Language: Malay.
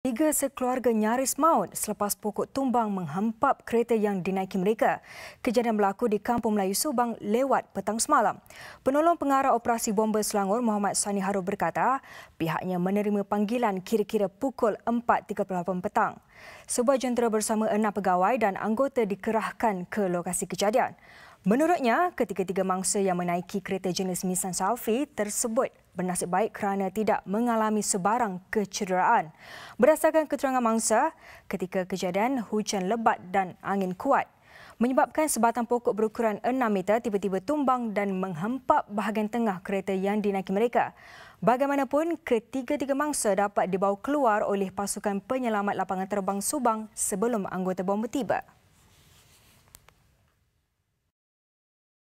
Tiga sekeluarga nyaris maut selepas pokok tumbang menghempap kereta yang dinaiki mereka. Kejadian berlaku di Kampung Melayu Subang lewat petang semalam. Penolong pengarah operasi bomba Selangor Muhammad Sani Harub berkata pihaknya menerima panggilan kira-kira pukul 4.38 petang. Sebuah jentera bersama enam pegawai dan anggota dikerahkan ke lokasi kejadian. Menurutnya, ketiga-tiga mangsa yang menaiki kereta jenis Nissan Salvi tersebut bernasib baik kerana tidak mengalami sebarang kecederaan. Berdasarkan keterangan mangsa, ketika kejadian hujan lebat dan angin kuat menyebabkan sebatang pokok berukuran 6 meter tiba-tiba tumbang dan menghempap bahagian tengah kereta yang dinaiki mereka. Bagaimanapun, ketiga-tiga mangsa dapat dibawa keluar oleh pasukan penyelamat lapangan terbang Subang sebelum anggota bomba tiba.